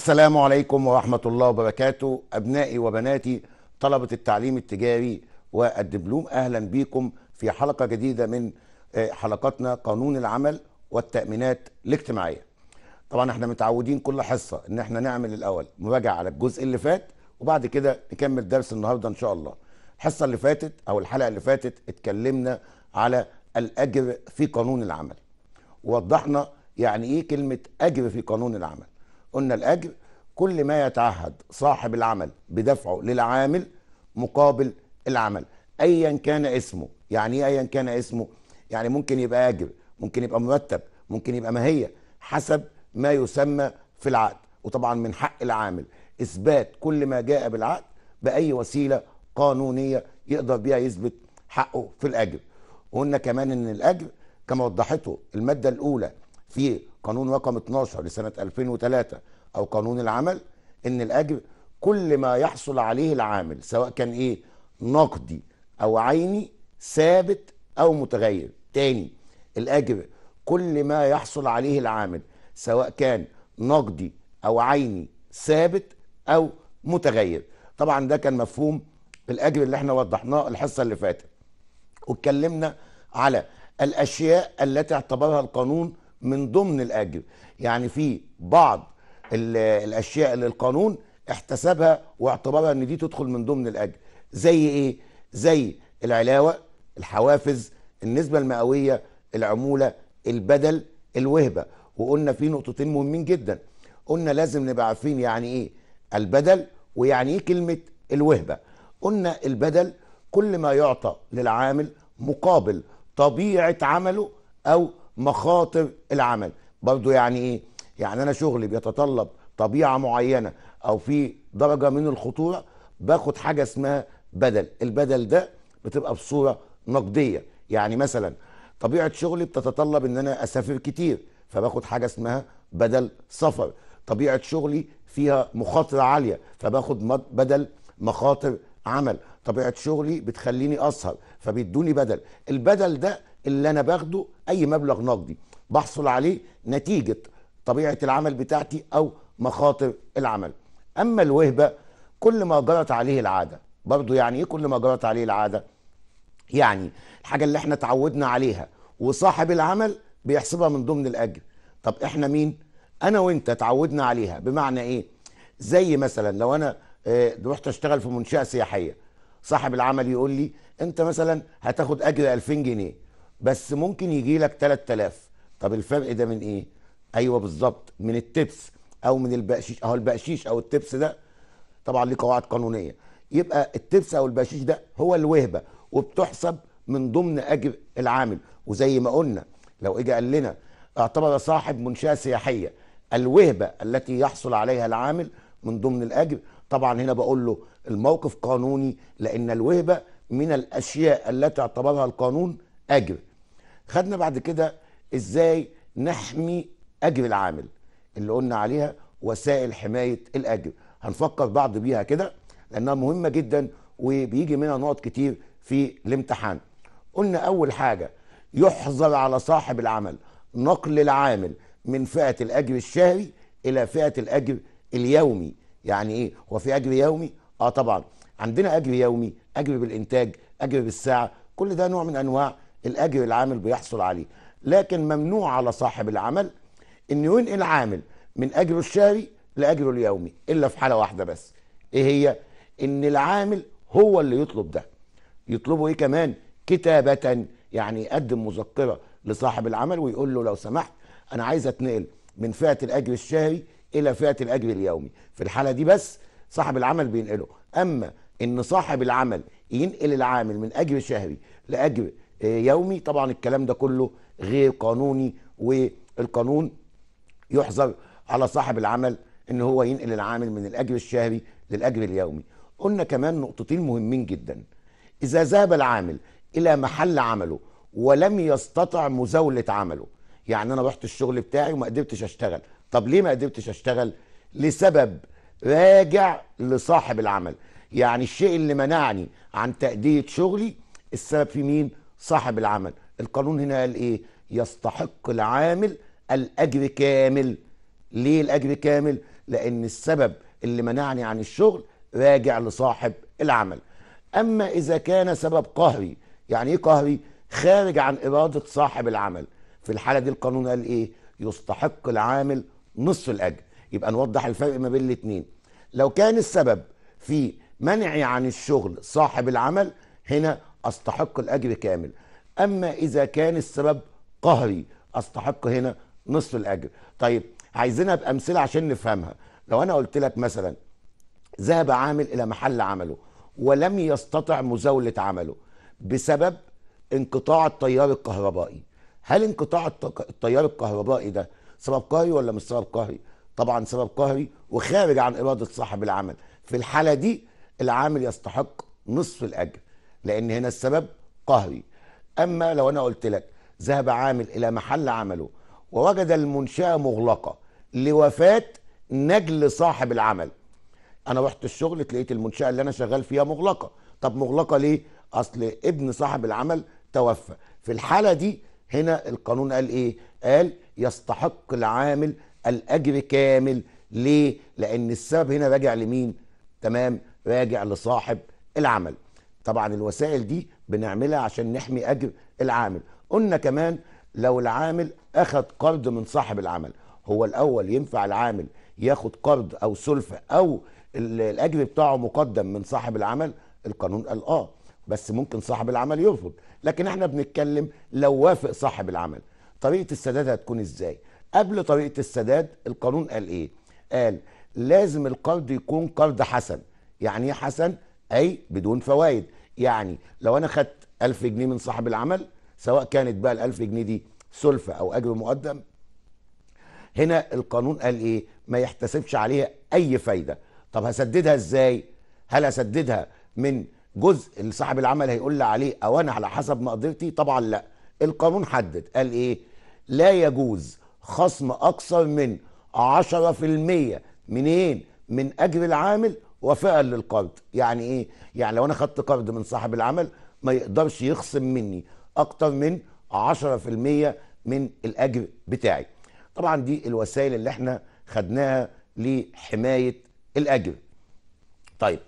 السلام عليكم ورحمة الله وبركاته أبنائي وبناتي طلبة التعليم التجاري والدبلوم أهلا بكم في حلقة جديدة من آه، حلقاتنا قانون العمل والتأمينات الاجتماعية طبعا احنا متعودين كل حصة ان احنا نعمل الأول مراجعة على الجزء اللي فات وبعد كده نكمل درس النهاردة ان شاء الله الحصة اللي فاتت أو الحلقة اللي فاتت اتكلمنا على الأجر في قانون العمل ووضحنا يعني ايه كلمة أجر في قانون العمل قلنا الأجر كل ما يتعهد صاحب العمل بدفعه للعامل مقابل العمل أيا كان اسمه يعني ايه ايا كان اسمه يعني ممكن يبقى أجر ممكن يبقى مرتب ممكن يبقى ماهية حسب ما يسمى في العقد وطبعا من حق العامل إثبات كل ما جاء بالعقد بأي وسيلة قانونية يقدر بيها يثبت حقه في الأجر وقلنا كمان ان الاجر كما وضحته الماده الاولى في قانون رقم 12 لسنه 2003 او قانون العمل ان الاجر كل ما يحصل عليه العامل سواء كان ايه نقدي او عيني ثابت او متغير تاني الاجر كل ما يحصل عليه العامل سواء كان نقدي او عيني ثابت او متغير طبعا ده كان مفهوم الاجر اللي احنا وضحناه الحصه اللي فاتت واتكلمنا على الاشياء التي اعتبرها القانون من ضمن الاجر يعني في بعض الاشياء اللي القانون احتسبها واعتبرها ان دي تدخل من ضمن الاجر زي ايه زي العلاوه الحوافز النسبه المئويه العموله البدل الوهبه وقلنا في نقطتين مهمين جدا قلنا لازم نبقى عارفين يعني ايه البدل ويعني ايه كلمه الوهبه قلنا البدل كل ما يعطى للعامل مقابل طبيعه عمله او مخاطر العمل برضو يعني ايه يعني انا شغلي بيتطلب طبيعه معينه او في درجه من الخطوره باخد حاجه اسمها بدل البدل ده بتبقى بصوره نقديه يعني مثلا طبيعه شغلي بتتطلب ان انا اسافر كتير فباخد حاجه اسمها بدل سفر طبيعه شغلي فيها مخاطره عاليه فباخد بدل مخاطر عمل طبيعه شغلي بتخليني اسهر فبيدوني بدل البدل ده اللي انا باخده اي مبلغ نقدي بحصل عليه نتيجه طبيعه العمل بتاعتي او مخاطر العمل اما الوهبه كل ما جرت عليه العاده برضه يعني ايه كل ما جرت عليه العاده يعني الحاجه اللي احنا اتعودنا عليها وصاحب العمل بيحسبها من ضمن الاجر طب احنا مين انا وانت اتعودنا عليها بمعنى ايه زي مثلا لو انا آه، رحت اشتغل في منشاه سياحيه صاحب العمل يقول لي انت مثلا هتاخد اجر 2000 جنيه بس ممكن يجي لك 3000 طب الفرق ده من ايه ايوه بالظبط من التبس او من البقشيش اهو البقشيش او التبس ده طبعا ليه قواعد قانونيه يبقى التبس او البقشيش ده هو الوهبه وبتحسب من ضمن اجر العامل وزي ما قلنا لو اجى قال لنا اعتبر صاحب منشاه سياحيه الوهبه التي يحصل عليها العامل من ضمن الاجر طبعا هنا بقول له الموقف قانوني لان الوهبه من الاشياء التي اعتبرها القانون اجر خدنا بعد كده ازاي نحمي اجر العامل اللي قلنا عليها وسائل حمايه الاجر هنفكر بعض بيها كده لانها مهمه جدا وبيجي منها نقط كتير في الامتحان قلنا اول حاجه يحظر على صاحب العمل نقل العامل من فئه الاجر الشهري الى فئه الاجر اليومي يعني ايه هو في اجر يومي اه طبعا عندنا اجر يومي اجر بالانتاج اجر بالساعه كل ده نوع من انواع الاجر العامل بيحصل عليه لكن ممنوع على صاحب العمل انه ينقل عامل من اجره الشهري لاجره اليومي الا في حاله واحده بس ايه هي ان العامل هو اللي يطلب ده يطلبه ايه كمان كتابه يعني يقدم مذكره لصاحب العمل ويقول له لو سمحت انا عايز اتنقل من فئه الاجر الشهري الى فئه الاجر اليومي في الحاله دي بس صاحب العمل بينقله اما ان صاحب العمل ينقل العامل من اجر شهري لاجر يومي طبعا الكلام ده كله غير قانوني والقانون يحظر على صاحب العمل ان هو ينقل العامل من الاجر الشهري للاجر اليومي قلنا كمان نقطتين مهمين جدا اذا ذهب العامل الى محل عمله ولم يستطع مزاوله عمله يعني انا رحت الشغل بتاعي وما قدرتش اشتغل طب ليه ما قدرتش اشتغل لسبب راجع لصاحب العمل يعني الشيء اللي منعني عن تأدية شغلي السبب في مين صاحب العمل القانون هنا قال ايه يستحق العامل الاجر كامل ليه الاجر كامل لان السبب اللي منعني عن الشغل راجع لصاحب العمل اما اذا كان سبب قهري يعني ايه قهري خارج عن اراده صاحب العمل في الحاله دي القانون قال ايه يستحق العامل نصف الاجر يبقى نوضح الفرق ما بين الاثنين لو كان السبب في منعي عن الشغل صاحب العمل هنا أستحق الأجر كامل أما إذا كان السبب قهري أستحق هنا نصف الأجر طيب عايزينها بأمثلة عشان نفهمها لو أنا قلت لك مثلا ذهب عامل إلى محل عمله ولم يستطع مزاولة عمله بسبب انقطاع التيار الكهربائي هل انقطاع التيار الكهربائي ده سبب قهري ولا مش سبب قهري طبعا سبب قهري وخارج عن إرادة صاحب العمل في الحالة دي العامل يستحق نصف الأجر لان هنا السبب قهري اما لو انا قلت لك ذهب عامل الى محل عمله ووجد المنشاه مغلقه لوفاه نجل صاحب العمل انا رحت الشغل لقيت المنشاه اللي انا شغال فيها مغلقه طب مغلقه ليه اصل ابن صاحب العمل توفى في الحاله دي هنا القانون قال ايه قال يستحق العامل الاجر كامل ليه لان السبب هنا راجع لمين تمام راجع لصاحب العمل طبعا الوسائل دي بنعملها عشان نحمي اجر العامل قلنا كمان لو العامل اخذ قرض من صاحب العمل هو الاول ينفع العامل ياخد قرض او سلفه او الاجر بتاعه مقدم من صاحب العمل القانون قال اه بس ممكن صاحب العمل يرفض لكن احنا بنتكلم لو وافق صاحب العمل طريقه السداد هتكون ازاي قبل طريقه السداد القانون قال ايه قال لازم القرض يكون قرض حسن يعني ايه حسن أي بدون فوائد يعني لو أنا خدت 1000 جنيه من صاحب العمل سواء كانت بقى ال 1000 جنيه دي سلفة أو أجر مقدم هنا القانون قال إيه ما يحتسبش عليها أي فايدة طب هسددها إزاي هل هسددها من جزء اللي صاحب العمل هيقول لي عليه أو أنا على حسب مقدرتي طبعا لا القانون حدد قال إيه لا يجوز خصم أكثر من 10% منين من أجر العامل وفاء للقرض يعني ايه يعني لو انا خدت قرض من صاحب العمل ما يقدرش يخصم مني اكتر من 10% من الاجر بتاعي طبعا دي الوسائل اللي احنا خدناها لحمايه الاجر طيب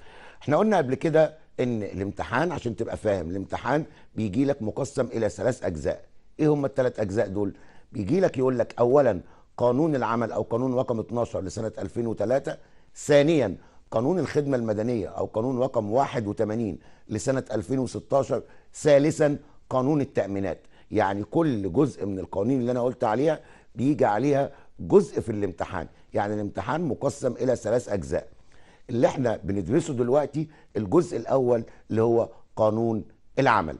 احنا قلنا قبل كده ان الامتحان عشان تبقى فاهم الامتحان بيجي لك مقسم الى ثلاث اجزاء ايه هم الثلاث اجزاء دول بيجي لك يقول لك اولا قانون العمل او قانون رقم 12 لسنه 2003 ثانيا قانون الخدمة المدنية أو قانون رقم 81 لسنة 2016 ثالثا قانون التأمينات يعني كل جزء من القوانين اللي أنا قلت عليها بيجي عليها جزء في الامتحان يعني الامتحان مقسم إلى ثلاث أجزاء اللي احنا بندرسه دلوقتي الجزء الأول اللي هو قانون العمل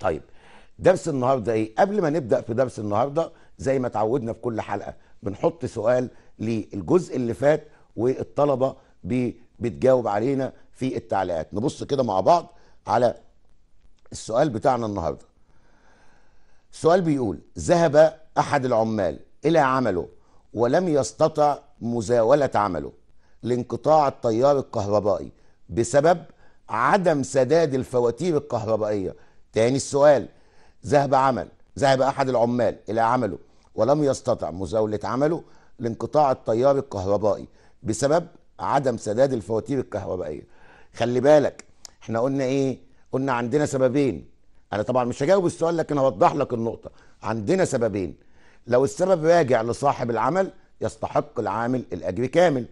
طيب درس النهاردة ايه قبل ما نبدأ في درس النهاردة زي ما تعودنا في كل حلقة بنحط سؤال للجزء اللي فات والطلبة بتجاوب علينا في التعليقات نبص كده مع بعض على السؤال بتاعنا النهارده السؤال بيقول ذهب احد العمال الى عمله ولم يستطع مزاوله عمله لانقطاع التيار الكهربائي بسبب عدم سداد الفواتير الكهربائيه تاني السؤال ذهب عمل ذهب احد العمال الى عمله ولم يستطع مزاوله عمله لانقطاع التيار الكهربائي بسبب عدم سداد الفواتير الكهربائيه خلي بالك احنا قلنا ايه قلنا عندنا سببين انا طبعا مش هجاوب السؤال لكن هوضح لك النقطه عندنا سببين لو السبب راجع لصاحب العمل يستحق العامل الاجر كامل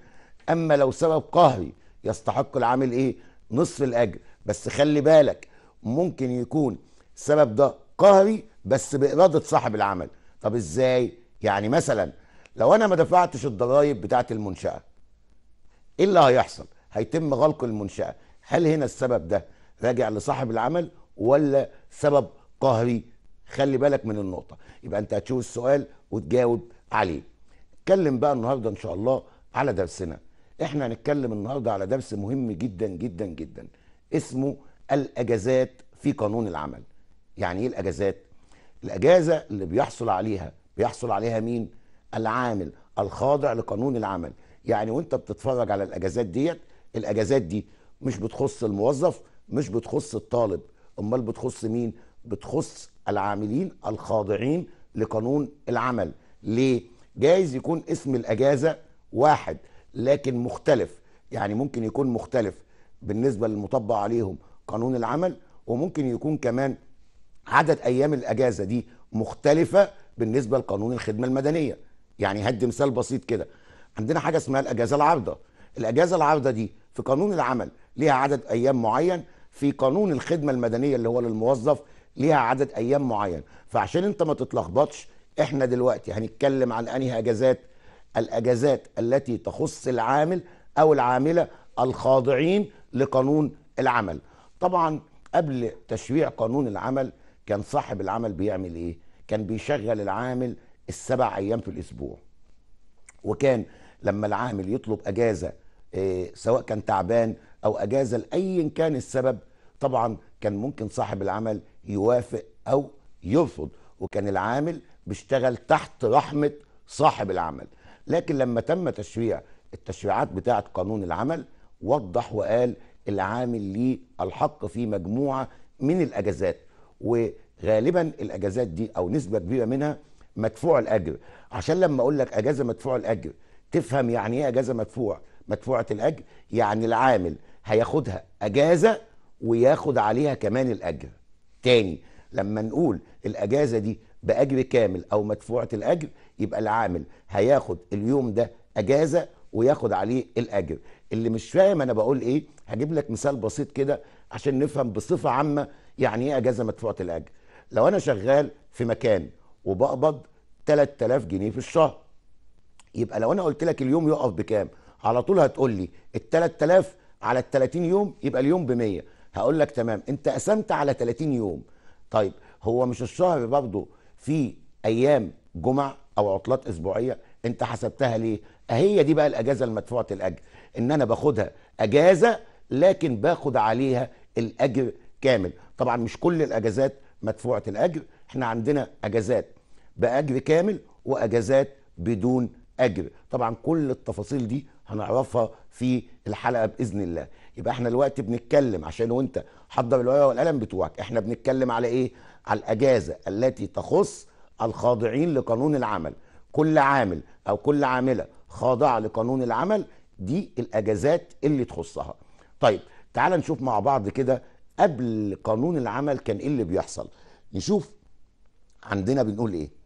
اما لو سبب قهري يستحق العامل ايه نصف الاجر بس خلي بالك ممكن يكون السبب ده قهري بس باراده صاحب العمل طب ازاي يعني مثلا لو انا ما دفعتش الضرايب بتاعه المنشاه ايه اللي هيحصل هيتم غلق المنشاه هل هنا السبب ده راجع لصاحب العمل ولا سبب قهري خلي بالك من النقطه يبقى انت هتشوف السؤال وتجاوب عليه اتكلم بقى النهارده ان شاء الله على درسنا احنا هنتكلم النهارده على درس مهم جدا جدا جدا اسمه الاجازات في قانون العمل يعني ايه الاجازات الاجازه اللي بيحصل عليها بيحصل عليها مين العامل الخاضع لقانون العمل يعني وانت بتتفرج على الاجازات ديت الاجازات دي مش بتخص الموظف مش بتخص الطالب امال بتخص مين بتخص العاملين الخاضعين لقانون العمل ليه جايز يكون اسم الاجازه واحد لكن مختلف يعني ممكن يكون مختلف بالنسبه للمطبق عليهم قانون العمل وممكن يكون كمان عدد ايام الاجازه دي مختلفه بالنسبه لقانون الخدمه المدنيه يعني هدي مثال بسيط كده عندنا حاجه اسمها الاجازه العارضه الاجازه العارضه دي في قانون العمل ليها عدد ايام معين في قانون الخدمه المدنيه اللي هو للموظف ليها عدد ايام معين فعشان انت ما تتلخبطش احنا دلوقتي هنتكلم عن انهي اجازات الاجازات التي تخص العامل او العامله الخاضعين لقانون العمل طبعا قبل تشريع قانون العمل كان صاحب العمل بيعمل ايه كان بيشغل العامل السبع ايام في الاسبوع وكان لما العامل يطلب اجازه آه، سواء كان تعبان او اجازه لاي كان السبب طبعا كان ممكن صاحب العمل يوافق او يرفض وكان العامل بيشتغل تحت رحمه صاحب العمل لكن لما تم تشريع التشريعات بتاعه قانون العمل وضح وقال العامل ليه الحق في مجموعه من الاجازات وغالبا الاجازات دي او نسبه كبيره منها مدفوع الاجر عشان لما اقول لك اجازه مدفوع الاجر تفهم يعني ايه اجازه مدفوع مدفوعه الاجر يعني العامل هياخدها اجازه وياخد عليها كمان الاجر تاني لما نقول الاجازه دي باجر كامل او مدفوعه الاجر يبقى العامل هياخد اليوم ده اجازه وياخد عليه الاجر اللي مش فاهم انا بقول ايه هجيب لك مثال بسيط كده عشان نفهم بصفه عامه يعني ايه اجازه مدفوعه الاجر لو انا شغال في مكان وبقبض 3000 جنيه في الشهر يبقى لو انا قلت لك اليوم يقف بكام على طول هتقول لي ال 3000 على ال 30 يوم يبقى اليوم ب 100 هقول لك تمام انت قسمت على 30 يوم طيب هو مش الشهر برضه في ايام جمع او عطلات اسبوعيه انت حسبتها ليه هي دي بقى الاجازه المدفوعه الاجر ان انا باخدها اجازه لكن باخد عليها الاجر كامل طبعا مش كل الاجازات مدفوعه الاجر احنا عندنا اجازات باجر كامل واجازات بدون اجر طبعا كل التفاصيل دي هنعرفها في الحلقه باذن الله يبقى احنا دلوقتي بنتكلم عشان وانت حضر الورقه والقلم بتوعك احنا بنتكلم على ايه على الاجازه التي تخص الخاضعين لقانون العمل كل عامل او كل عامله خاضعه لقانون العمل دي الاجازات اللي تخصها طيب تعال نشوف مع بعض كده قبل قانون العمل كان ايه اللي بيحصل نشوف عندنا بنقول ايه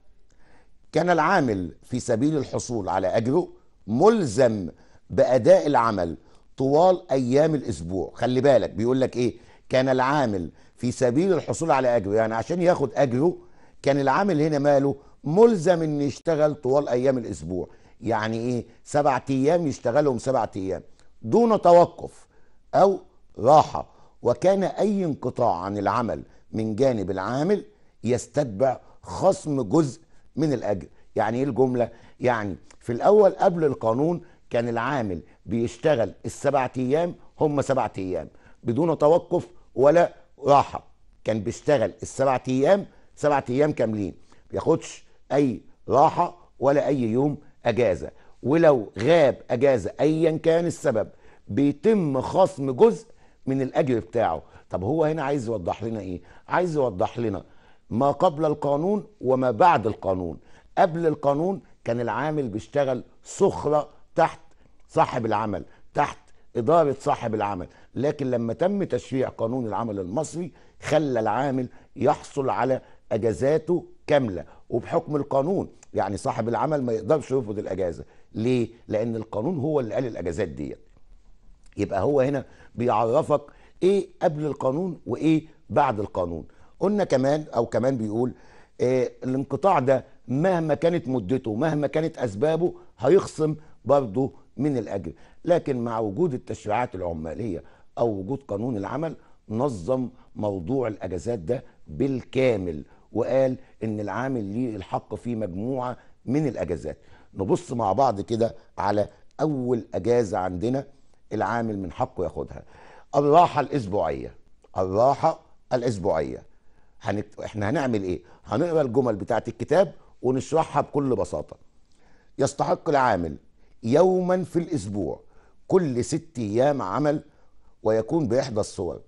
كان العامل في سبيل الحصول على أجره ملزم بأداء العمل طوال أيام الأسبوع خلي بالك بيقول لك إيه كان العامل في سبيل الحصول على أجره يعني عشان ياخد أجره كان العامل هنا ماله ملزم إن يشتغل طوال أيام الأسبوع يعني إيه سبعة أيام يشتغلهم سبعة أيام دون توقف أو راحة وكان أي انقطاع عن العمل من جانب العامل يستتبع خصم جزء من الاجر يعني ايه الجمله يعني في الاول قبل القانون كان العامل بيشتغل السبع ايام هم سبع ايام بدون توقف ولا راحه كان بيشتغل السبع ايام سبع ايام كاملين بياخدش اي راحه ولا اي يوم اجازه ولو غاب اجازه ايا كان السبب بيتم خصم جزء من الاجر بتاعه طب هو هنا عايز يوضح لنا ايه عايز يوضح لنا ما قبل القانون وما بعد القانون قبل القانون كان العامل بيشتغل سخرة تحت صاحب العمل تحت إدارة صاحب العمل لكن لما تم تشريع قانون العمل المصري خلى العامل يحصل على أجازاته كاملة وبحكم القانون يعني صاحب العمل ما يقدرش يرفض الأجازة ليه؟ لأن القانون هو اللي قال الأجازات ديت يبقى هو هنا بيعرفك إيه قبل القانون وإيه بعد القانون قلنا كمان او كمان بيقول إيه الانقطاع ده مهما كانت مدته مهما كانت اسبابه هيخصم برضه من الاجر لكن مع وجود التشريعات العماليه او وجود قانون العمل نظم موضوع الاجازات ده بالكامل وقال ان العامل ليه الحق في مجموعه من الاجازات نبص مع بعض كده على اول اجازه عندنا العامل من حقه ياخدها الراحه الاسبوعيه الراحه الاسبوعيه هنت... احنا هنعمل ايه هنقرا الجمل بتاعه الكتاب ونشرحها بكل بساطه يستحق العامل يوما في الاسبوع كل ست ايام عمل ويكون باحدى الصور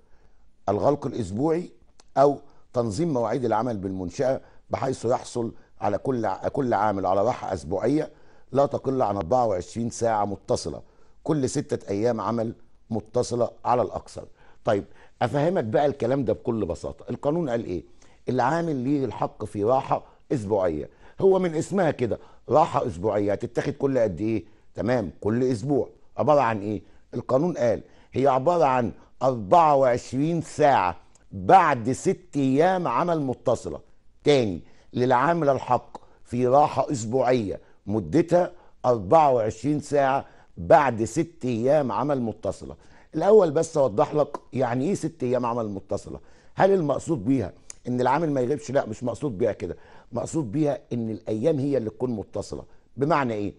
الغلق الاسبوعي او تنظيم مواعيد العمل بالمنشاه بحيث يحصل على كل كل عامل على راحه اسبوعيه لا تقل عن 24 ساعه متصله كل سته ايام عمل متصله على الاكثر طيب افهمك بقى الكلام ده بكل بساطه القانون قال ايه العامل ليه الحق في راحه اسبوعيه هو من اسمها كده راحه اسبوعيه هتتاخد كل قد ايه تمام كل اسبوع عباره عن ايه القانون قال هي عباره عن 24 ساعه بعد ست ايام عمل متصله تاني للعامل الحق في راحه اسبوعيه مدتها 24 ساعه بعد ست ايام عمل متصله الاول بس اوضح لك يعني ايه ست ايام عمل متصله هل المقصود بيها ان العامل ما يغيبش لا مش مقصود بيها كده مقصود بيها ان الايام هي اللي تكون متصله بمعنى ايه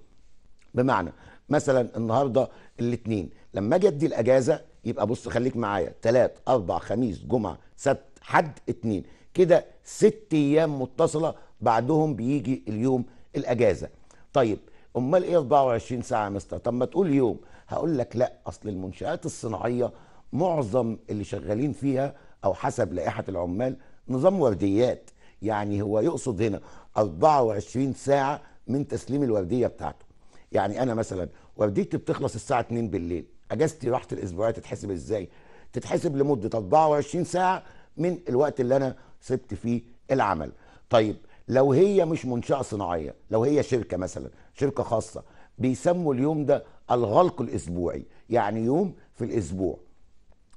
بمعنى مثلا النهارده الاثنين لما اجي ادي الاجازه يبقى بص خليك معايا تلات اربع خميس جمعه سبت حد اثنين كده ست ايام متصله بعدهم بيجي اليوم الاجازه طيب امال ايه 24 ساعه يا مستر طب ما تقول يوم هقول لك لا اصل المنشات الصناعيه معظم اللي شغالين فيها او حسب لائحه العمال نظام ورديات يعني هو يقصد هنا 24 ساعه من تسليم الورديه بتاعته يعني انا مثلا ورديتي بتخلص الساعه 2 بالليل اجازتي راحه الاسبوعيه تتحسب ازاي تتحسب لمده 24 ساعه من الوقت اللي انا سبت فيه العمل طيب لو هي مش منشاه صناعيه لو هي شركه مثلا شركه خاصه بيسموا اليوم ده الغلق الاسبوعي يعني يوم في الاسبوع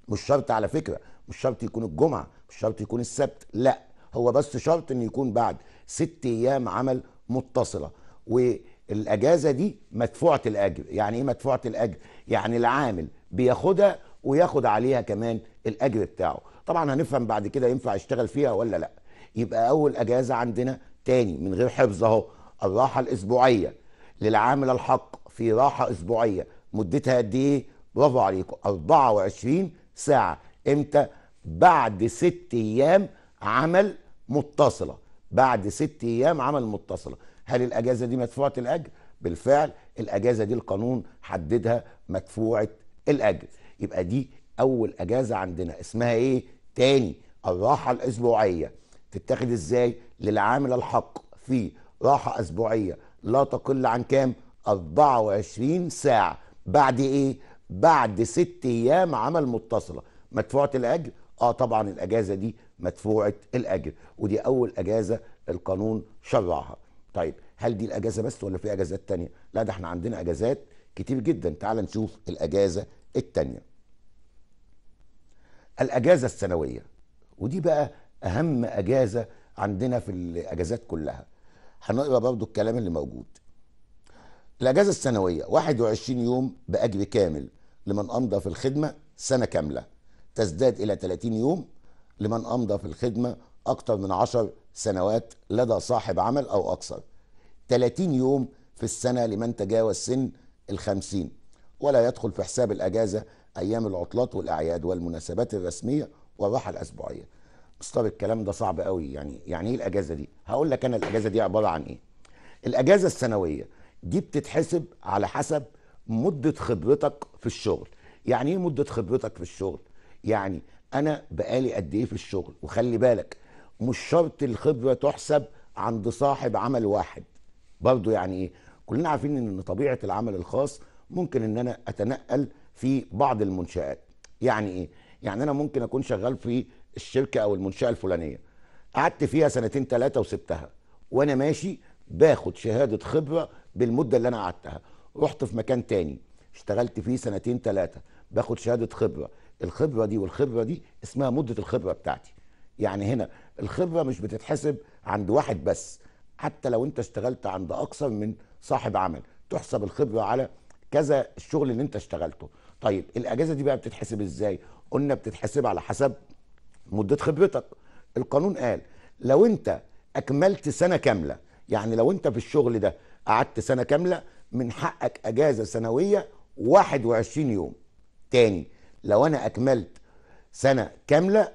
مش شرط على فكره مش شرط يكون الجمعه مش شرط يكون السبت لا هو بس شرط ان يكون بعد ست ايام عمل متصله والاجازه دي مدفوعه الاجر يعني ايه مدفوعه الاجر يعني العامل بياخدها وياخد عليها كمان الاجر بتاعه طبعا هنفهم بعد كده ينفع يشتغل فيها ولا لا يبقى اول اجازه عندنا تاني من غير حفظ اهو الراحه الاسبوعيه للعامل الحق في راحة أسبوعية مدتها قد إيه؟ برافو عليكم 24 ساعة إمتى؟ بعد ست أيام عمل متصلة بعد ست أيام عمل متصلة هل الأجازة دي مدفوعة الأجر؟ بالفعل الأجازة دي القانون حددها مدفوعة الأجر يبقى دي أول أجازة عندنا اسمها إيه؟ تاني الراحة الأسبوعية تتاخد إزاي؟ للعامل الحق في راحة أسبوعية لا تقل عن كام 24 ساعة بعد ايه بعد ست ايام عمل متصلة مدفوعة الاجر اه طبعا الاجازة دي مدفوعة الاجر ودي اول اجازة القانون شرعها طيب هل دي الاجازة بس ولا في اجازات تانية لا ده احنا عندنا اجازات كتير جدا تعال نشوف الاجازة التانية الاجازة السنوية ودي بقى اهم اجازة عندنا في الاجازات كلها هنقرا برضو الكلام اللي موجود الاجازه السنويه 21 يوم باجر كامل لمن امضى في الخدمه سنه كامله تزداد الى 30 يوم لمن امضى في الخدمه اكثر من 10 سنوات لدى صاحب عمل او اكثر 30 يوم في السنه لمن تجاوز سن ال50 ولا يدخل في حساب الاجازه ايام العطلات والاعياد والمناسبات الرسميه والراحه الاسبوعيه بس طب الكلام ده صعب قوي يعني يعني ايه الاجازه دي هقول لك انا الاجازه دي عباره عن ايه الاجازه السنويه دي بتتحسب على حسب مده خبرتك في الشغل يعني ايه مده خبرتك في الشغل يعني انا بقالي قد ايه في الشغل وخلي بالك مش شرط الخبره تحسب عند صاحب عمل واحد برضه يعني ايه كلنا عارفين ان طبيعه العمل الخاص ممكن ان انا اتنقل في بعض المنشات يعني ايه يعني انا ممكن اكون شغال في الشركه او المنشاه الفلانيه قعدت فيها سنتين ثلاثه وسبتها وانا ماشي باخد شهاده خبره بالمده اللي انا قعدتها رحت في مكان تاني اشتغلت فيه سنتين ثلاثه باخد شهاده خبره الخبره دي والخبره دي اسمها مده الخبره بتاعتي يعني هنا الخبره مش بتتحسب عند واحد بس حتى لو انت اشتغلت عند اكثر من صاحب عمل تحسب الخبره على كذا الشغل اللي انت اشتغلته طيب الاجازه دي بقى بتتحسب ازاي قلنا بتتحسب على حسب مده خبرتك القانون قال لو انت اكملت سنه كامله يعني لو انت في الشغل ده قعدت سنه كامله من حقك اجازه سنويه 21 يوم تاني لو انا اكملت سنه كامله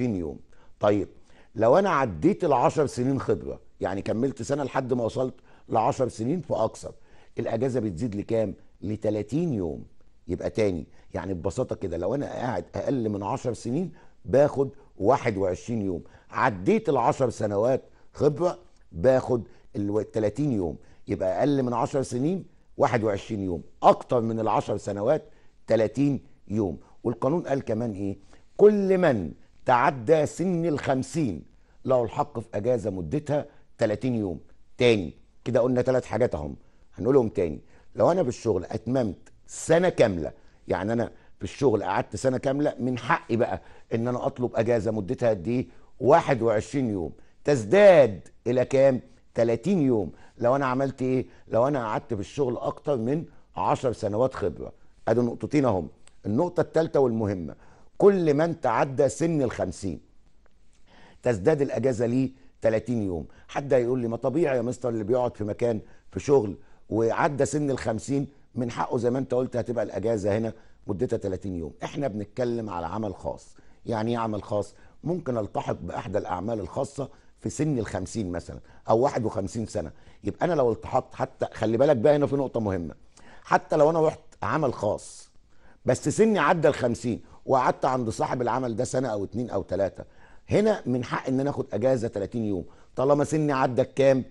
يوم طيب لو انا عديت العشر سنين خبره يعني كملت سنه لحد ما وصلت لعشر سنين فاكثر الاجازه بتزيد لكام ل 30 يوم يبقى تاني يعني ببساطه كده لو انا قاعد اقل من 10 سنين باخد 21 يوم عديت ال 10 سنوات خبره باخد ال 30 يوم يبقى اقل من 10 سنين 21 يوم اكتر من ال 10 سنوات 30 يوم والقانون قال كمان ايه كل من تعدى سن ال 50 له الحق في اجازه مدتها 30 يوم تاني كده قلنا ثلاث حاجات اهم هنقولهم تاني لو انا بالشغل اتممت سنه كامله يعني انا في الشغل قعدت سنه كامله من حقي بقى ان انا اطلب اجازه مدتها قد ايه 21 يوم تزداد الى كام 30 يوم لو انا عملت ايه لو انا قعدت في الشغل اكتر من 10 سنوات خبره ادي نقطتين اهم النقطه الثالثه والمهمه كل من تعدى سن 50 تزداد الاجازه ليه 30 يوم حد هيقول لي ما طبيعي يا مستر اللي بيقعد في مكان في شغل وعدى سن ال 50 من حقه زي ما انت قلت هتبقى الاجازه هنا مدتها 30 يوم احنا بنتكلم على عمل خاص يعني ايه عمل خاص ممكن التحق باحدى الاعمال الخاصه في سن ال 50 مثلا او 51 سنه يبقى انا لو التحقت حتى خلي بالك بقى هنا في نقطه مهمه حتى لو انا رحت عمل خاص بس سني عدى ال 50 وقعدت عند صاحب العمل ده سنه او اتنين او تلاته هنا من حق ان انا اخد اجازه 30 يوم طالما سني عدى الكام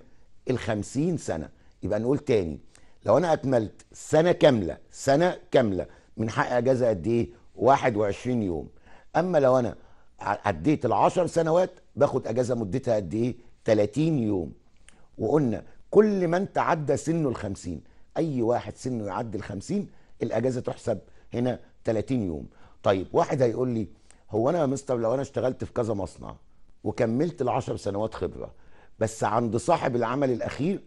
ال 50 سنه يبقى نقول تاني لو انا اكملت سنه كامله سنه كامله من حق اجازه قد ايه 21 يوم اما لو انا عديت ال10 سنوات باخد اجازه مدتها قد ايه 30 يوم وقلنا كل من تعدى سنه ال 50 اي واحد سنه يعدي ال 50 الاجازه تحسب هنا 30 يوم طيب واحد هيقول لي هو انا يا مستر لو انا اشتغلت في كذا مصنع وكملت ال10 سنوات خبره بس عند صاحب العمل الاخير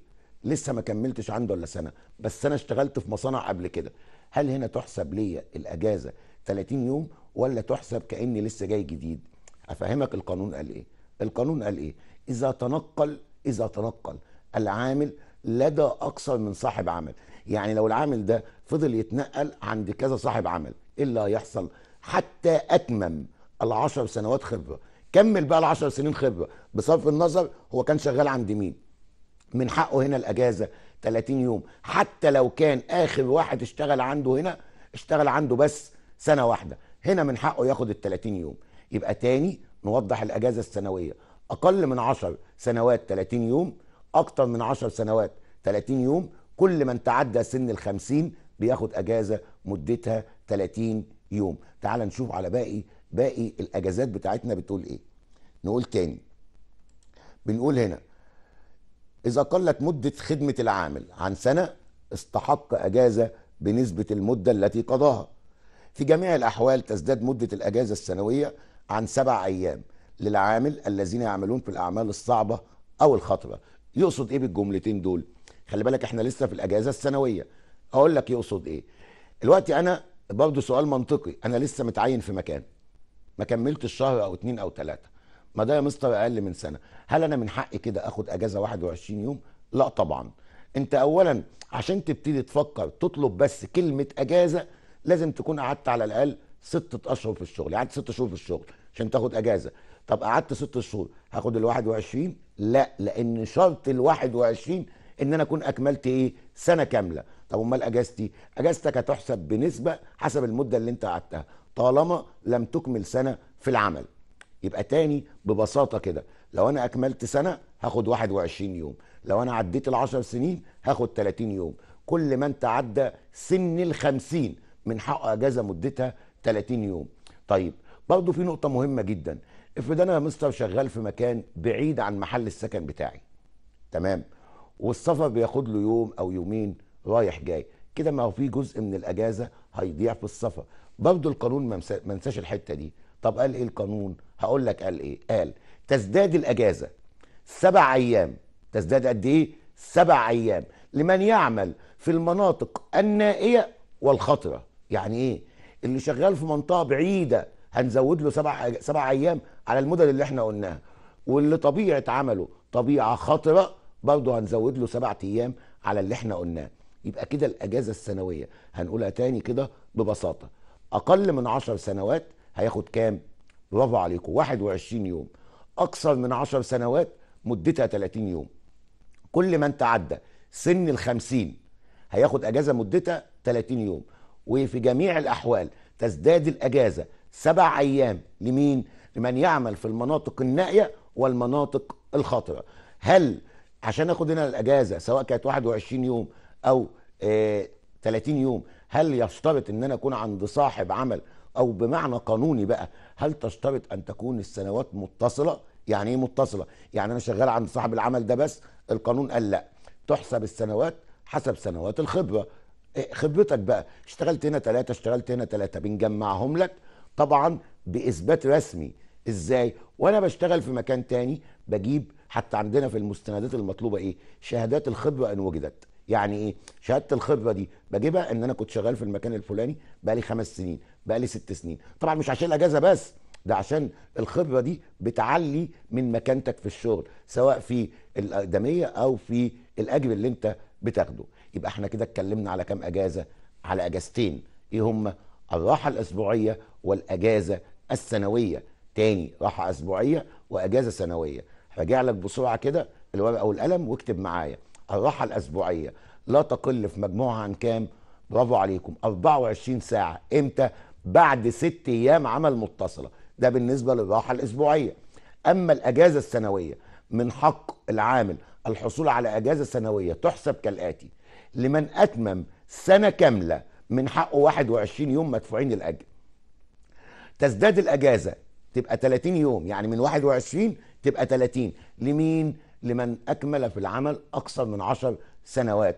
لسه ما كملتش عنده ولا سنه بس انا اشتغلت في مصانع قبل كده هل هنا تحسب ليا الاجازه 30 يوم ولا تحسب كاني لسه جاي جديد افهمك القانون قال ايه القانون قال ايه اذا تنقل اذا تنقل العامل لدى اكثر من صاحب عمل يعني لو العامل ده فضل يتنقل عند كذا صاحب عمل ايه اللي هيحصل حتى اتمم العشر سنوات خبره كمل بقى العشر سنين خبره بصرف النظر هو كان شغال عند مين من حقه هنا الاجازه 30 يوم حتى لو كان اخر واحد اشتغل عنده هنا اشتغل عنده بس سنه واحده هنا من حقه ياخد ال 30 يوم يبقى تاني نوضح الاجازه السنويه اقل من 10 سنوات 30 يوم اكتر من 10 سنوات 30 يوم كل من تعدى سن ال 50 بياخد اجازه مدتها 30 يوم تعال نشوف على باقي باقي الاجازات بتاعتنا بتقول ايه نقول تاني بنقول هنا إذا قلت مدة خدمة العامل عن سنة استحق أجازة بنسبة المدة التي قضاها في جميع الأحوال تزداد مدة الأجازة السنوية عن سبع أيام للعامل الذين يعملون في الأعمال الصعبة أو الخطرة يقصد إيه بالجملتين دول خلي بالك إحنا لسه في الأجازة السنوية أقول لك يقصد إيه الوقت أنا برضو سؤال منطقي أنا لسه متعين في مكان ما كملت الشهر أو اتنين أو ثلاثة ما ده يا مستر اقل من سنه هل انا من حقي كده اخد اجازه 21 يوم لا طبعا انت اولا عشان تبتدي تفكر تطلب بس كلمه اجازه لازم تكون قعدت على الاقل ستة اشهر في الشغل قعدت يعني ست شهور في الشغل عشان تاخد اجازه طب قعدت ست شهور هاخد ال 21 لا لان شرط ال 21 ان انا اكون اكملت ايه سنه كامله طب امال اجازتي اجازتك هتحسب بنسبه حسب المده اللي انت قعدتها طالما لم تكمل سنه في العمل يبقى تاني ببساطه كده لو انا اكملت سنه هاخد 21 يوم لو انا عديت ال10 سنين هاخد 30 يوم كل ما انت عدى سن ال50 من حق اجازه مدتها 30 يوم طيب برضه في نقطه مهمه جدا افرض انا يا مستر شغال في مكان بعيد عن محل السكن بتاعي تمام والسفر بياخد له يوم او يومين رايح جاي كده ما هو في جزء من الاجازه هيضيع في السفر برضه القانون ما منساش الحته دي طب قال ايه القانون هقول لك قال ايه قال تزداد الاجازه سبع ايام تزداد قد ايه سبع ايام لمن يعمل في المناطق النائيه والخطره يعني ايه اللي شغال في منطقه بعيده هنزود له سبع سبع ايام على المدد اللي احنا قلناها واللي طبيعه عمله طبيعه خطره برضه هنزود له سبع ايام على اللي احنا قلناه يبقى كده الاجازه السنويه هنقولها تاني كده ببساطه اقل من عشر سنوات هياخد كام برافو عليكم 21 يوم اكثر من 10 سنوات مدتها 30 يوم كل من تعدى سن ال 50 هياخد اجازه مدتها 30 يوم وفي جميع الاحوال تزداد الاجازه سبع ايام لمين؟ لمن يعمل في المناطق النائيه والمناطق الخطره. هل عشان اخد هنا الاجازه سواء كانت 21 يوم او 30 آه، يوم هل يشترط ان انا اكون عند صاحب عمل او بمعنى قانوني بقى هل تشترط ان تكون السنوات متصله يعني ايه متصله يعني انا شغال عند صاحب العمل ده بس القانون قال لا تحسب السنوات حسب سنوات الخبره إيه، خبرتك بقى اشتغلت هنا ثلاثه اشتغلت هنا ثلاثه بنجمعهم لك طبعا باثبات رسمي ازاي وانا بشتغل في مكان تاني بجيب حتى عندنا في المستندات المطلوبه ايه شهادات الخبره ان وجدت يعني ايه شهاده الخبره دي بجيبها ان انا كنت شغال في المكان الفلاني بقالي خمس سنين بقالي ست سنين طبعا مش عشان الاجازه بس ده عشان الخبره دي بتعلي من مكانتك في الشغل سواء في الاقدميه او في الاجر اللي انت بتاخده يبقى احنا كده اتكلمنا على كام اجازه على اجازتين ايه هم الراحه الاسبوعيه والاجازه السنويه تاني راحه اسبوعيه واجازه سنويه راجع لك بسرعه كده الورقه والقلم واكتب معايا الراحه الاسبوعيه لا تقل في مجموعها عن كام برافو عليكم 24 ساعه امتى بعد ست ايام عمل متصله ده بالنسبه للراحه الاسبوعيه اما الاجازه السنويه من حق العامل الحصول على اجازه سنويه تحسب كالاتي لمن اتمم سنه كامله من حقه 21 يوم مدفوعين الاجر تزداد الاجازه تبقى 30 يوم يعني من 21 تبقى 30 لمين لمن أكمل في العمل أكثر من عشر سنوات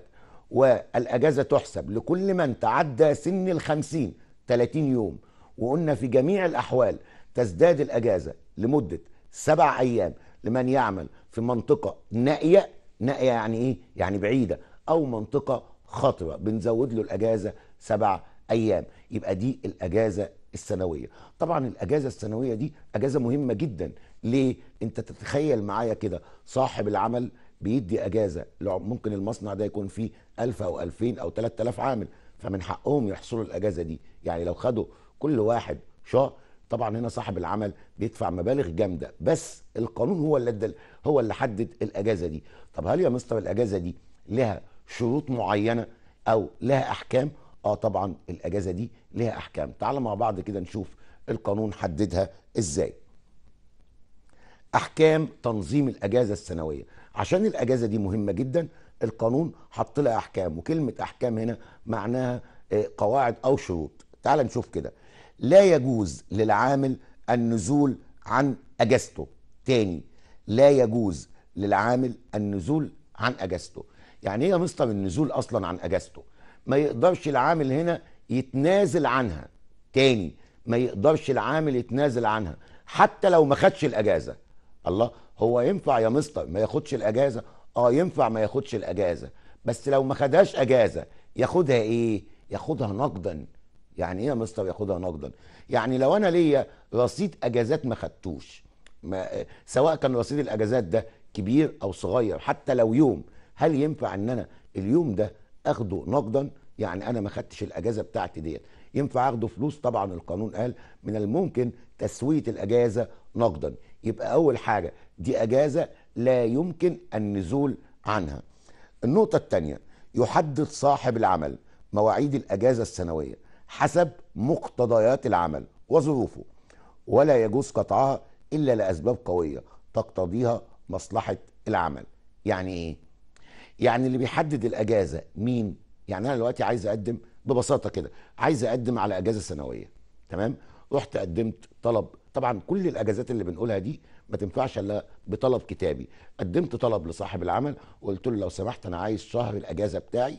والأجازة تحسب لكل من تعدى سن الخمسين 30 يوم وقلنا في جميع الأحوال تزداد الأجازة لمدة سبع أيام لمن يعمل في منطقة نائية نائية يعني إيه؟ يعني بعيدة أو منطقة خطرة بنزود له الأجازة سبع أيام يبقى دي الأجازة السنوية طبعا الأجازة السنوية دي أجازة مهمة جدا ليه انت تتخيل معايا كده صاحب العمل بيدي اجازه ممكن المصنع ده يكون فيه 1000 او 2000 او 3000 عامل فمن حقهم يحصلوا الاجازه دي يعني لو خدوا كل واحد شهر طبعا هنا صاحب العمل بيدفع مبالغ جامده بس القانون هو اللي هو اللي حدد الاجازه دي طب هل يا مستر الاجازه دي لها شروط معينه او لها احكام اه طبعا الاجازه دي لها احكام تعال مع بعض كده نشوف القانون حددها ازاي احكام تنظيم الاجازه السنويه عشان الاجازه دي مهمه جدا القانون حط لها احكام وكلمه احكام هنا معناها آه، قواعد او شروط تعال نشوف كده لا يجوز للعامل النزول عن اجازته تاني لا يجوز للعامل النزول عن اجازته يعني ايه يا مستر النزول اصلا عن اجازته ما يقدرش العامل هنا يتنازل عنها تاني ما يقدرش العامل يتنازل عنها حتى لو ما خدش الاجازه الله هو ينفع يا مستر ما ياخدش الاجازه اه ينفع ما ياخدش الاجازه بس لو ما خدهاش اجازه ياخدها ايه ياخدها نقدا يعني ايه يا مستر ياخدها نقدا يعني لو انا ليا رصيد اجازات ما خدتوش ما سواء كان رصيد الاجازات ده كبير او صغير حتى لو يوم هل ينفع ان انا اليوم ده اخده نقدا يعني انا ما خدتش الاجازه بتاعتي ديت ينفع اخده فلوس طبعا القانون قال من الممكن تسويه الاجازه نقدا يبقى أول حاجة دي أجازة لا يمكن النزول عنها النقطة الثانية يحدد صاحب العمل مواعيد الأجازة السنوية حسب مقتضيات العمل وظروفه ولا يجوز قطعها إلا لأسباب قوية تقتضيها مصلحة العمل يعني إيه؟ يعني اللي بيحدد الأجازة مين؟ يعني أنا دلوقتي عايز أقدم ببساطة كده عايز أقدم على أجازة سنوية تمام؟ رحت قدمت طلب طبعا كل الاجازات اللي بنقولها دي ما تنفعش الا بطلب كتابي قدمت طلب لصاحب العمل وقلت له لو سمحت انا عايز شهر الاجازه بتاعي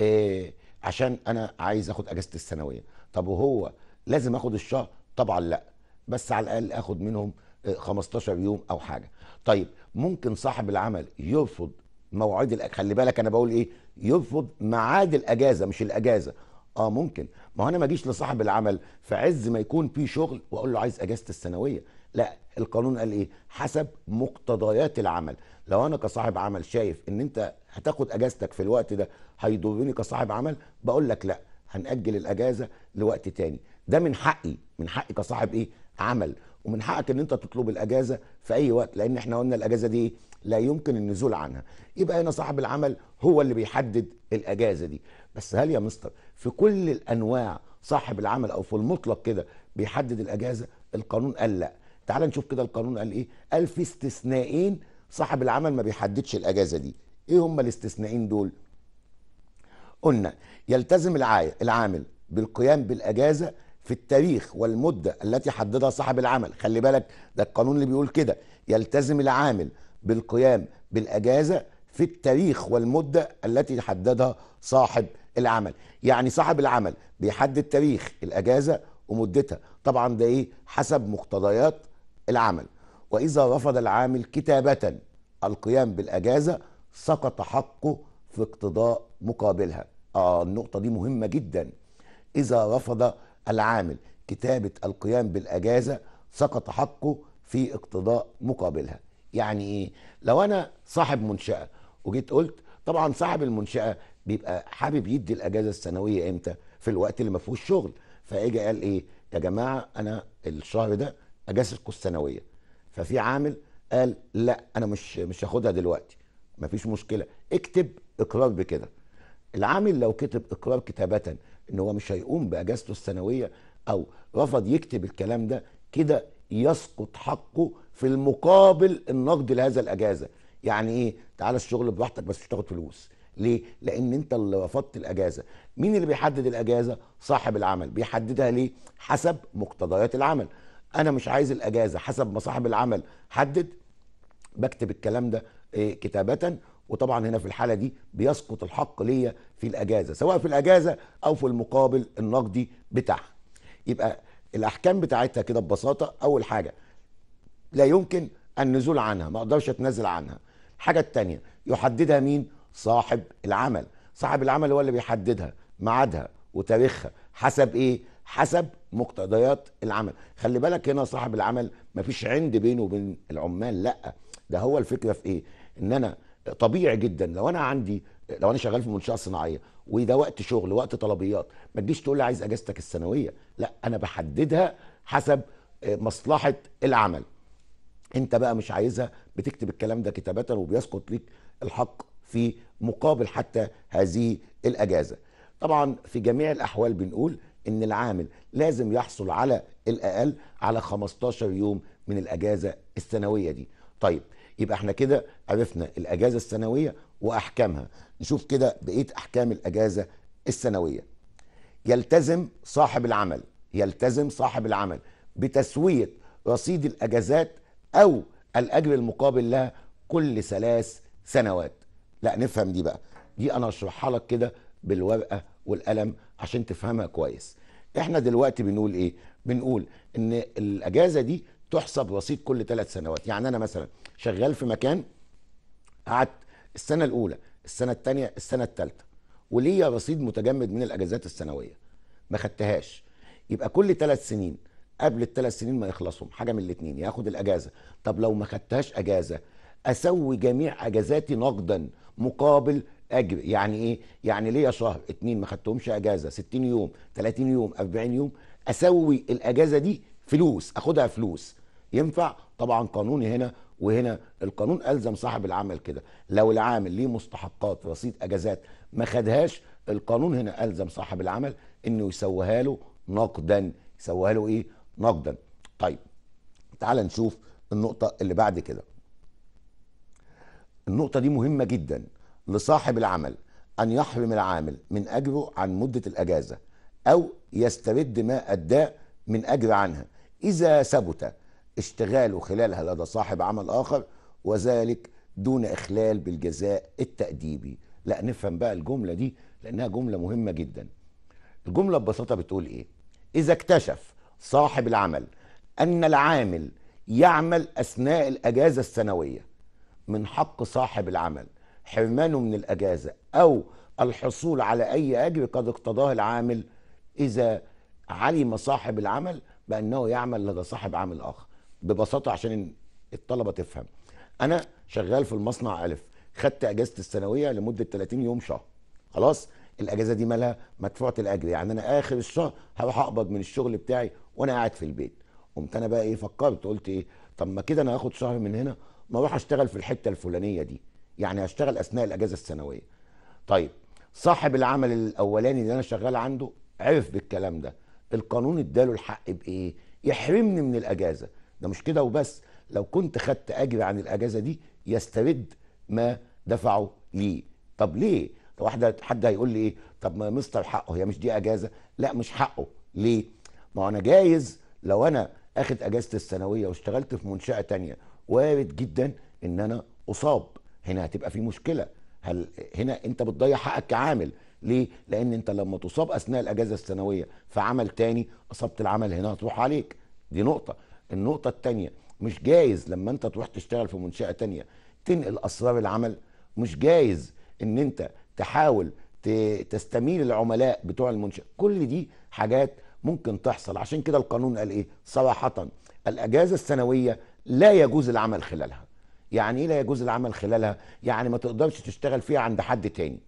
إيه عشان انا عايز اخد اجازه السنويه طب وهو لازم اخد الشهر طبعا لا بس على الاقل اخد منهم 15 آه، يوم او حاجه طيب ممكن صاحب العمل يرفض مواعيد خلي بالك انا بقول ايه يرفض ميعاد الاجازه مش الاجازه اه ممكن ما انا ما اجيش لصاحب العمل في عز ما يكون في شغل واقول له عايز اجازه السنويه لا القانون قال ايه حسب مقتضيات العمل لو انا كصاحب عمل شايف ان انت هتاخد اجازتك في الوقت ده هيضرني كصاحب عمل بقول لك لا هنأجل الاجازه لوقت تاني ده من حقي من حقي كصاحب ايه عمل ومن حقك ان انت تطلب الاجازه في اي وقت لان احنا قلنا الاجازه دي ايه لا يمكن النزول عنها يبقى هنا صاحب العمل هو اللي بيحدد الاجازه دي بس هل يا مستر في كل الانواع صاحب العمل او في المطلق كده بيحدد الاجازه القانون قال لا تعال نشوف كده القانون قال ايه قال في استثنائين صاحب العمل ما بيحددش الاجازه دي ايه هم الاستثنائين دول قلنا يلتزم العامل بالقيام بالاجازه في التاريخ والمده التي حددها صاحب العمل خلي بالك ده القانون اللي بيقول كده يلتزم العامل بالقيام بالاجازه في التاريخ والمده التي حددها صاحب العمل يعني صاحب العمل بيحدد تاريخ الاجازه ومدتها طبعا ده ايه حسب مقتضيات العمل واذا رفض العامل كتابه القيام بالاجازه سقط حقه في اقتضاء مقابلها اه النقطه دي مهمه جدا اذا رفض العامل كتابه القيام بالاجازه سقط حقه في اقتضاء مقابلها يعني ايه لو انا صاحب منشاه وجيت قلت طبعا صاحب المنشاه بيبقى حابب يدي الاجازه السنويه امتى في الوقت اللي ما فيهوش شغل فاجي قال ايه يا جماعه انا الشهر ده اجازتكم السنويه ففي عامل قال لا انا مش مش هاخدها دلوقتي مفيش مشكله اكتب اقرار بكده العامل لو كتب اقرار كتابه ان هو مش هيقوم باجازته السنويه او رفض يكتب الكلام ده كده يسقط حقه في المقابل النقد لهذا الاجازه يعني ايه تعالى الشغل براحتك بس مش تاخد فلوس ليه لان انت اللي رفضت الاجازه مين اللي بيحدد الاجازه صاحب العمل بيحددها ليه حسب مقتضيات العمل انا مش عايز الاجازه حسب ما صاحب العمل حدد بكتب الكلام ده إيه، كتابه وطبعا هنا في الحاله دي بيسقط الحق ليا في الاجازه سواء في الاجازه او في المقابل النقدي بتاعها يبقى الاحكام بتاعتها كده ببساطه اول حاجه لا يمكن النزول عنها ما اقدرش اتنازل عنها الحاجه الثانيه يحددها مين صاحب العمل صاحب العمل هو اللي بيحددها ميعادها وتاريخها حسب ايه حسب مقتضيات العمل خلي بالك هنا صاحب العمل مفيش عند بينه وبين العمال لا ده هو الفكره في ايه ان انا طبيعي جدا لو انا عندي لو انا شغال في منشاه صناعيه وده وقت شغل وقت طلبيات ما تجيش تقول لي عايز اجازتك السنويه لا انا بحددها حسب آه، مصلحه العمل انت بقى مش عايزها بتكتب الكلام ده كتابه وبيسقط ليك الحق في مقابل حتى هذه الاجازه طبعا في جميع الاحوال بنقول ان العامل لازم يحصل على الاقل على 15 يوم من الاجازه السنويه دي طيب يبقى احنا كده عرفنا الاجازه السنويه واحكامها نشوف كده بقيه احكام الاجازه السنويه يلتزم صاحب العمل يلتزم صاحب العمل بتسويه رصيد الاجازات او الاجر المقابل لها كل ثلاث سنوات لا نفهم دي بقى دي انا اشرحها لك كده بالورقه والقلم عشان تفهمها كويس احنا دلوقتي بنقول ايه بنقول ان الاجازه دي تحسب رصيد كل ثلاث سنوات يعني انا مثلا شغال في مكان قعدت السنه الاولى السنه الثانيه السنه الثالثه وليا رصيد متجمد من الاجازات السنويه ما خدتهاش يبقى كل ثلاث سنين قبل الثلاث سنين ما يخلصهم حاجه من الاثنين ياخد الاجازه طب لو ما خدتهاش اجازه اسوي جميع اجازاتي نقدا مقابل اجر يعني ايه يعني ليا شهر اتنين ما خدتهمش اجازه 60 يوم 30 يوم 40 يوم اسوي الاجازه دي فلوس اخدها فلوس ينفع طبعا قانوني هنا وهنا القانون الزم صاحب العمل كده لو العامل ليه مستحقات رصيد اجازات ما خدهاش القانون هنا الزم صاحب العمل انه يسويها له نقدا يسويها له ايه نقدا طيب تعال نشوف النقطه اللي بعد كده النقطه دي مهمه جدا لصاحب العمل ان يحرم العامل من اجره عن مده الاجازه او يسترد ما اداه من اجر عنها اذا ثبت اشتغاله خلالها لدى صاحب عمل آخر وذلك دون إخلال بالجزاء التأديبي لا نفهم بقى الجملة دي لأنها جملة مهمة جدا الجملة ببساطة بتقول إيه إذا اكتشف صاحب العمل أن العامل يعمل أثناء الأجازة السنوية من حق صاحب العمل حرمانه من الأجازة أو الحصول على أي أجر قد اقتضاه العامل إذا علم صاحب العمل بأنه يعمل لدى صاحب عمل آخر ببساطه عشان الطلبه تفهم انا شغال في المصنع الف خدت اجازه الثانويه لمده 30 يوم شهر خلاص الاجازه دي مالها مدفوعه الاجر يعني انا اخر الشهر هروح اقبض من الشغل بتاعي وانا قاعد في البيت قمت انا بقى ايه فكرت قلت ايه طب ما كده انا هاخد شهر من هنا ما اروح اشتغل في الحته الفلانيه دي يعني هشتغل اثناء الاجازه السنويه طيب صاحب العمل الاولاني اللي انا شغال عنده عرف بالكلام ده القانون اداله الحق بايه يحرمني من الاجازه ده مش كده وبس لو كنت خدت اجر عن الاجازه دي يسترد ما دفعه ليه طب ليه طب واحده حد هيقول لي ايه طب ما مستر حقه هي مش دي اجازه لا مش حقه ليه ما انا جايز لو انا اخد اجازه الثانويه واشتغلت في منشاه تانية وارد جدا ان انا اصاب هنا هتبقى في مشكله هل هنا انت بتضيع حقك كعامل ليه لان انت لما تصاب اثناء الاجازه السنويه في عمل تاني اصابه العمل هنا هتروح عليك دي نقطه النقطه الثانيه مش جايز لما انت تروح تشتغل في منشاه تانية تنقل اسرار العمل مش جايز ان انت تحاول تستميل العملاء بتوع المنشاه كل دي حاجات ممكن تحصل عشان كده القانون قال ايه صراحه الاجازه السنويه لا يجوز العمل خلالها يعني ايه لا يجوز العمل خلالها يعني ما تقدرش تشتغل فيها عند حد تاني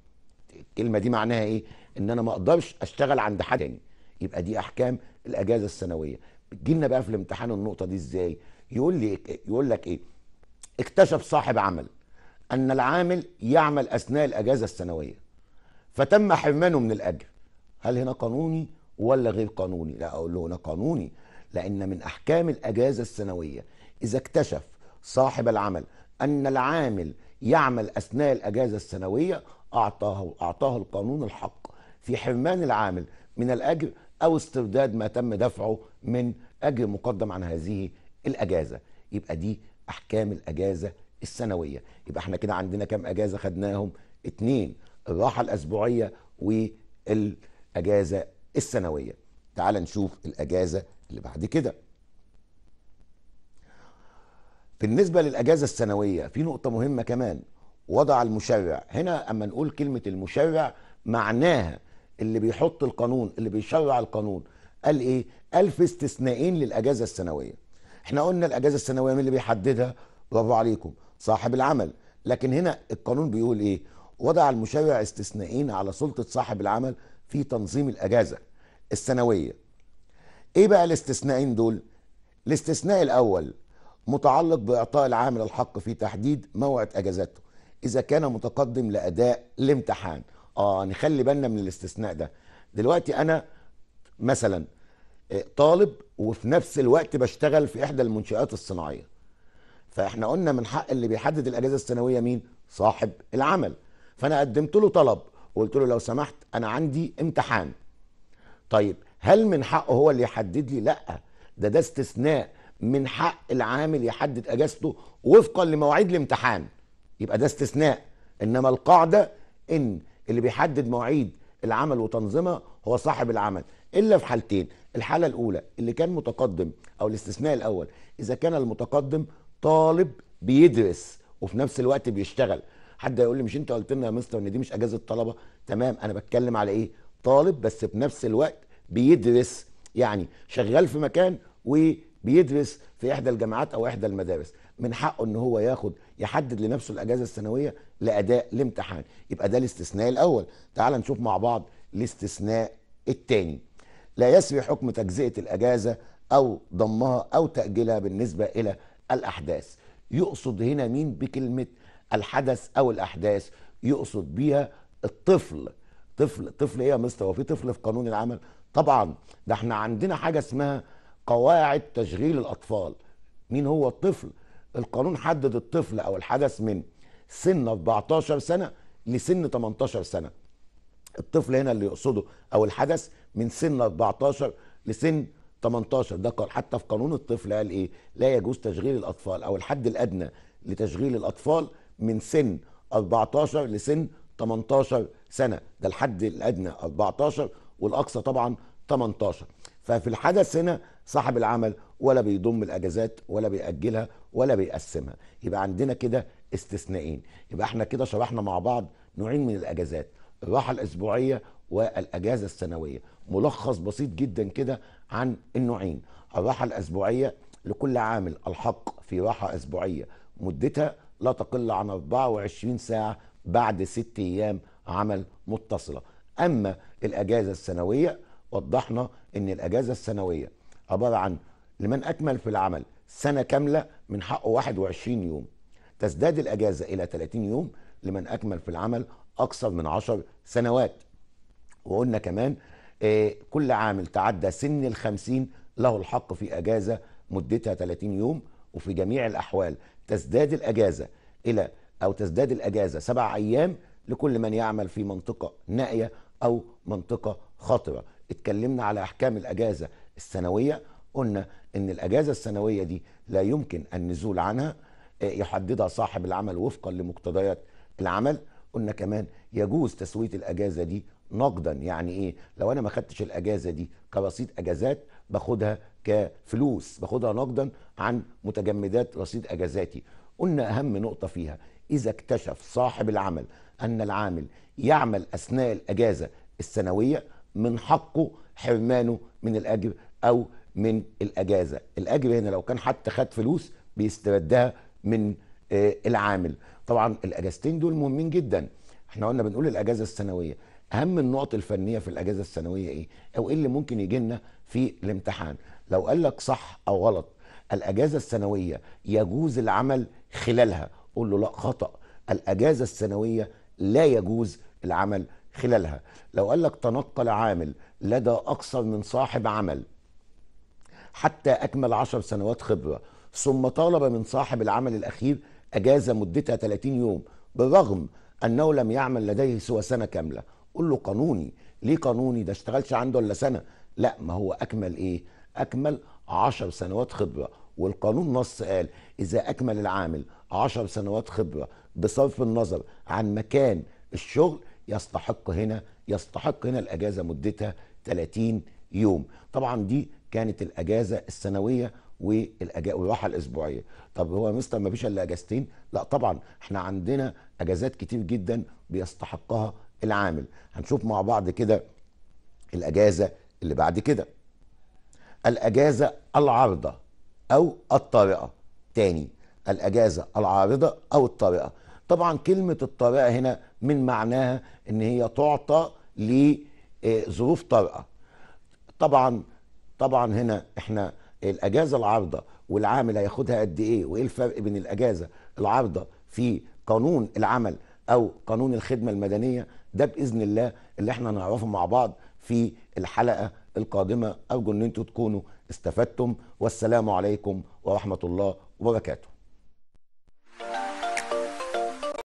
الكلمه دي معناها ايه ان انا ما اقدرش اشتغل عند حد تاني يبقى دي احكام الاجازه السنويه تجيلنا بقى في الامتحان النقطه دي ازاي يقول لي إيه؟ يقول لك ايه اكتشف صاحب عمل ان العامل يعمل اثناء الاجازه السنويه فتم حرمانه من الاجر هل هنا قانوني ولا غير قانوني لا اقول له هنا قانوني لان من احكام الاجازه السنويه اذا اكتشف صاحب العمل ان العامل يعمل اثناء الاجازه السنويه اعطاه اعطاه القانون الحق في حرمان العامل من الاجر او استرداد ما تم دفعه من اجر مقدم عن هذه الاجازه يبقى دي احكام الاجازه السنويه يبقى احنا كده عندنا كام اجازه خدناهم اتنين الراحه الاسبوعيه والاجازه السنويه تعال نشوف الاجازه اللي بعد كده بالنسبه للاجازه السنويه في نقطه مهمه كمان وضع المشرع هنا اما نقول كلمه المشرع معناها اللي بيحط القانون اللي بيشرع القانون قال ايه قال في استثنائين للاجازه السنويه احنا قلنا الاجازه السنويه مين اللي بيحددها برافو عليكم صاحب العمل لكن هنا القانون بيقول ايه وضع المشرع استثنائين على سلطه صاحب العمل في تنظيم الاجازه السنويه ايه بقى الاستثنائين دول الاستثناء الاول متعلق باعطاء العامل الحق في تحديد موعد اجازته اذا كان متقدم لاداء الامتحان اه نخلي بالنا من الاستثناء ده دلوقتي انا مثلا آه، طالب وفي نفس الوقت بشتغل في احدى المنشآت الصناعيه فاحنا قلنا من حق اللي بيحدد الاجازه السنويه مين صاحب العمل فانا قدمت له طلب وقلت له لو سمحت انا عندي امتحان طيب هل من حقه هو اللي يحدد لي لا ده ده استثناء من حق العامل يحدد اجازته وفقا لمواعيد الامتحان يبقى ده استثناء انما القاعده ان اللي بيحدد مواعيد العمل وتنظيمها هو صاحب العمل الا في حالتين الحاله الاولى اللي كان متقدم او الاستثناء الاول اذا كان المتقدم طالب بيدرس وفي نفس الوقت بيشتغل حد هيقول لي مش انت قلت لنا يا مستر ان دي مش اجازه طلبه تمام انا بتكلم على ايه طالب بس في نفس الوقت بيدرس يعني شغال في مكان و بيدرس في احدى الجامعات او احدى المدارس من حقه ان هو ياخد يحدد لنفسه الاجازه السنويه لاداء الامتحان يبقى ده الاستثناء الاول تعال نشوف مع بعض الاستثناء الثاني لا يسري حكم تجزئه الاجازه او ضمها او تاجيلها بالنسبه الى الاحداث يقصد هنا مين بكلمه الحدث او الاحداث يقصد بيها الطفل طفل طفل ايه يا مستر هو في طفل في قانون العمل طبعا ده احنا عندنا حاجه اسمها قواعد تشغيل الاطفال مين هو الطفل القانون حدد الطفل او الحدث من سن 14 سنه لسن 18 سنه الطفل هنا اللي يقصده او الحدث من سن 14 لسن 18 ده حتى في قانون الطفل قال ايه لا يجوز تشغيل الاطفال او الحد الادنى لتشغيل الاطفال من سن 14 لسن 18 سنه ده الحد الادنى 14 والاقصى طبعا 18 ففي الحدث هنا صاحب العمل ولا بيضم الاجازات ولا بيأجلها ولا بيقسمها يبقى عندنا كده استثنائين يبقى احنا كده شرحنا مع بعض نوعين من الاجازات الراحه الاسبوعيه والاجازه السنويه ملخص بسيط جدا كده عن النوعين الراحه الاسبوعيه لكل عامل الحق في راحه اسبوعيه مدتها لا تقل عن 24 ساعه بعد 6 ايام عمل متصله اما الاجازه السنويه وضحنا ان الاجازه السنويه عباره عن لمن اكمل في العمل سنه كامله من حقه 21 يوم تزداد الاجازه الى 30 يوم لمن اكمل في العمل اكثر من 10 سنوات وقلنا كمان آه، كل عامل تعدى سن 50 له الحق في اجازه مدتها 30 يوم وفي جميع الاحوال تزداد الاجازه الى او تزداد الاجازه سبع ايام لكل من يعمل في منطقه نائيه او منطقه خطره اتكلمنا على احكام الاجازه السنويه قلنا ان الاجازه السنويه دي لا يمكن النزول عنها آه، يحددها صاحب العمل وفقا لمقتضيات العمل قلنا كمان يجوز تسويه الاجازه دي نقدا يعني ايه لو انا ما خدتش الاجازه دي كرصيد اجازات باخدها كفلوس باخدها نقدا عن متجمدات رصيد اجازاتي قلنا اهم نقطه فيها اذا اكتشف صاحب العمل ان العامل يعمل اثناء الاجازه السنويه من حقه حرمانه من الاجر او من الاجازه الاجر هنا لو كان حتى خد فلوس بيستردها من آه، العامل طبعا الاجازتين دول مهمين جدا احنا قلنا بنقول الاجازه السنويه اهم النقط الفنيه في الاجازه السنويه ايه او ايه اللي ممكن يجي لنا في الامتحان لو قال لك صح او غلط الاجازه السنويه يجوز العمل خلالها قول له لا خطا الاجازه السنويه لا يجوز العمل خلالها لو قال لك تنقل عامل لدى أكثر من صاحب عمل حتى أكمل عشر سنوات خبرة ثم طالب من صاحب العمل الأخير أجازة مدتها 30 يوم بالرغم أنه لم يعمل لديه سوى سنة كاملة قل له قانوني ليه قانوني ده اشتغلش عنده إلا سنة لا ما هو أكمل إيه أكمل عشر سنوات خبرة والقانون نص قال إذا أكمل العامل عشر سنوات خبرة بصرف النظر عن مكان الشغل يستحق هنا يستحق هنا الاجازه مدتها 30 يوم طبعا دي كانت الاجازه السنويه والراحه الاسبوعيه طب هو مستر ما فيش الا اجازتين لا طبعا احنا عندنا اجازات كتير جدا بيستحقها العامل هنشوف مع بعض كده الاجازه اللي بعد كده الاجازه العارضه او الطارئه تاني الاجازه العارضه او الطارئه طبعا كلمه الطارئه هنا من معناها ان هي تعطى لظروف آه، طارئه طبعا طبعا هنا احنا الاجازه العارضه والعامل هياخدها قد ايه وايه الفرق بين الاجازه العارضه في قانون العمل او قانون الخدمه المدنيه ده باذن الله اللي احنا هنعرفه مع بعض في الحلقه القادمه ارجو ان انتوا تكونوا استفدتم والسلام عليكم ورحمه الله وبركاته